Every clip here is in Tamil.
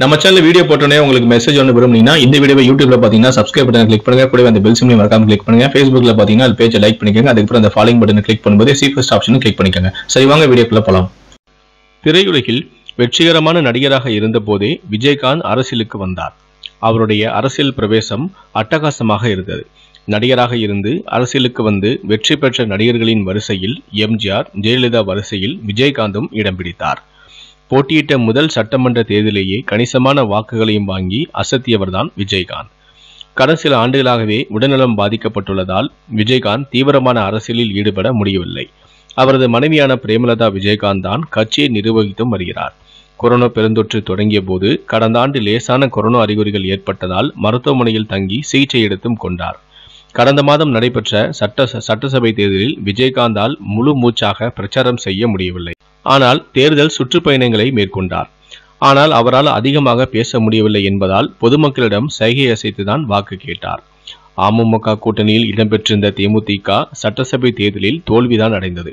நம்ம சேனல் வீடியோ போட்டோன்னே உங்களுக்கு மெசேஜ் ஒன்று விரும்புனீங்கன்னா இந்த வீடியோ யூடியூப்ல பார்த்தீங்கன்னா சப்ஸ்கிரைப் பட்டன் கிளிக் பண்ணுங்க கூட அந்த பெல் சிம்லையும் மறக்காம கிளிக் பண்ணுங்க ஃபேஸ்புக்ல பார்த்தீங்கன்னா அது பேஜை லைக் பண்ணிக்கோங்க அதுக்கப்புறம் அந்த ஃபாலோயிங் பட்டன் கிளிக் பண்ணும்போது சீஃபஸ்ட் ஆப்ஷனும் கிளிக் பண்ணிக்கோங்க சரி வாங்க வீடியோக்குள்ள போகலாம் திரையுலகில் வெற்றிகரமான நடிகராக இருந்த போதே விஜயகாந்த் அரசியலுக்கு வந்தார் அவருடைய அரசியல் பிரவேசம் அட்டகாசமாக இருந்தது நடிகராக இருந்து அரசியலுக்கு வந்து வெற்றி பெற்ற நடிகர்களின் வரிசையில் எம்ஜிஆர் ஜெயலலிதா வரிசையில் விஜயகாந்தும் இடம் பிடித்தார் போட்டியிட்ட முதல் சட்டமன்ற தேர்தலிலேயே கணிசமான வாக்குகளையும் வாங்கி அசத்தியவர்தான் விஜயகாந்த் கடந்த சில ஆண்டுகளாகவே உடல்நலம் பாதிக்கப்பட்டுள்ளதால் விஜயகாந்த் தீவிரமான அரசியலில் ஈடுபட முடியவில்லை அவரது மனைவியான பிரேமலதா விஜயகாந்த் தான் கட்சியை நிர்வகித்தும் வருகிறார் கொரோனா பெருந்தொற்று தொடங்கிய போது கடந்த ஆண்டு லேசான கொரோனா அறிகுறிகள் ஏற்பட்டதால் மருத்துவமனையில் தங்கி சிகிச்சை எடுத்தும் கொண்டார் கடந்த மாதம் நடைபெற்ற சட்ட சட்டசபை தேர்தலில் விஜயகாந்தால் முழு மூச்சாக பிரச்சாரம் செய்ய முடியவில்லை ஆனால் தேர்தல் சுற்றுப்பயணங்களை மேற்கொண்டார் ஆனால் அவரால் அதிகமாக பேச முடியவில்லை என்பதால் பொதுமக்களிடம் சைகை அசைத்துதான் வாக்கு கேட்டார் அமமுக கூட்டணியில் இடம்பெற்றிருந்த தேமுதிக சட்டசபை தேர்தலில் தோல்விதான் அடைந்தது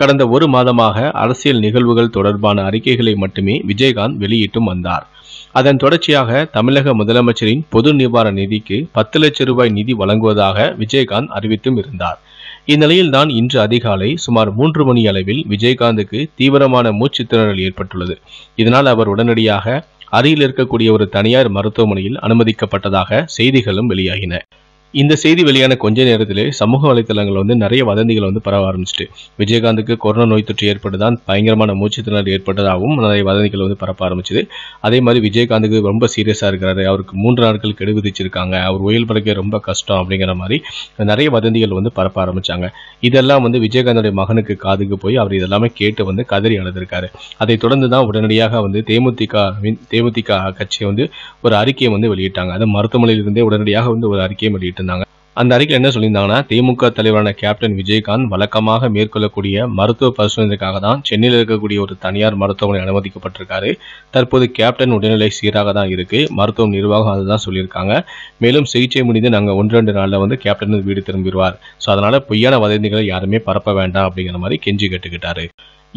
கடந்த ஒரு மாதமாக அரசியல் நிகழ்வுகள் தொடர்பான அறிக்கைகளை மட்டுமே விஜயகாந்த் வெளியிட்டும் வந்தார் அதன் தொடர்ச்சியாக தமிழக முதலமைச்சரின் பொது நிவாரண நிதிக்கு பத்து லட்சம் ரூபாய் நிதி வழங்குவதாக விஜயகாந்த் அறிவித்தும் இருந்தார் இந்நிலையில் தான் இன்று அதிகாலை சுமார் மூன்று மணி அளவில் விஜயகாந்துக்கு தீவிரமான மூச்சு திணறல் ஏற்பட்டுள்ளது இதனால் அவர் உடனடியாக அருகில் இருக்கக்கூடிய ஒரு தனியார் மருத்துவமனையில் அனுமதிக்கப்பட்டதாக செய்திகளும் வெளியாகின இந்த செய்தி வெளியான கொஞ்ச நேரத்திலே சமூக வலைதளங்கள் வந்து நிறைய வதந்திகள் வந்து பரவ ஆரம்பிச்சிட்டு விஜயகாந்துக்கு கொரோனா நோய் தொற்று ஏற்பட்டுதான் பயங்கரமான மூச்சு திணறல் ஏற்பட்டதாகவும் நிறைய வதந்திகள் வந்து பரப்ப ஆரம்பிச்சுது அதே மாதிரி விஜயகாந்துக்கு ரொம்ப சீரியஸாக இருக்கிறாரு அவருக்கு மூன்று நாட்கள் கெடு விதிச்சிருக்காங்க அவர் உயில் படைக்க ரொம்ப கஷ்டம் அப்படிங்கிற மாதிரி நிறைய வதந்திகள் வந்து பரப்ப ஆரம்பிச்சாங்க இதெல்லாம் வந்து விஜயகாந்தோடைய மகனுக்கு காதுக்கு போய் அவர் இதெல்லாமே கேட்டு வந்து கதறி அழுதிருக்காரு அதை தொடர்ந்து தான் உடனடியாக வந்து தேமுதிக தேமுதிக கட்சியை வந்து ஒரு அறிக்கையை வந்து வெளியிட்டாங்க அது மருத்துவமனையிலிருந்தே உடனடியாக வந்து ஒரு அறிக்கையை வெளியிட்டு வெளியிட்டிருந்தாங்க அந்த அறிக்கையில் என்ன சொல்லியிருந்தாங்கன்னா திமுக தலைவரான கேப்டன் விஜயகாந்த் வழக்கமாக மேற்கொள்ளக்கூடிய மருத்துவ பரிசோதனைக்காக தான் சென்னையில் இருக்கக்கூடிய ஒரு தனியார் மருத்துவமனை அனுமதிக்கப்பட்டிருக்காரு தற்போது கேப்டன் உடல்நிலை சீராக தான் இருக்கு மருத்துவம் நிர்வாகம் அதுதான் சொல்லியிருக்காங்க மேலும் சிகிச்சை முடிந்து நாங்கள் ஒன்று ரெண்டு நாளில் வந்து கேப்டன் வீடு திரும்பிடுவார் ஸோ அதனால பொய்யான வதந்திகளை யாருமே பரப்ப வேண்டாம் அப்படிங்கிற மாதிரி கெஞ்சி கேட்டுக்கிட்டாரு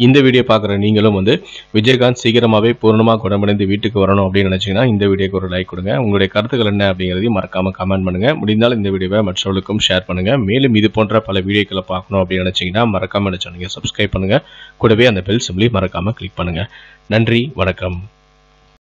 இந்த வீடியோ பார்க்குற நீங்களும் வந்து விஜயகாந்த் சீக்கிரமாகவே பூர்ணமாக குணமடைந்து வீட்டுக்கு வரணும் அப்படின்னு நினச்சிங்கன்னா இந்த வீடியோக்கு ஒரு லைக் கொடுங்க உங்களுடைய கருத்துக்கள் என்ன அப்படிங்கிறதையும் மறக்காமல் கமெண்ட் பண்ணுங்கள் முடிந்தால் இந்த வீடியோவை மற்றவர்களுக்கும் ஷேர் பண்ணுங்கள் மேலும் இது போன்ற பல வீடியோக்களை பார்க்கணும் அப்படின்னு நினச்சிங்கன்னா மறக்காமல் நினச்சோம் சப்ஸ்கிரைப் பண்ணுங்கள் கூடவே அந்த பெல் சிம்லி மறக்காமல் கிளிக் பண்ணுங்கள் நன்றி வணக்கம்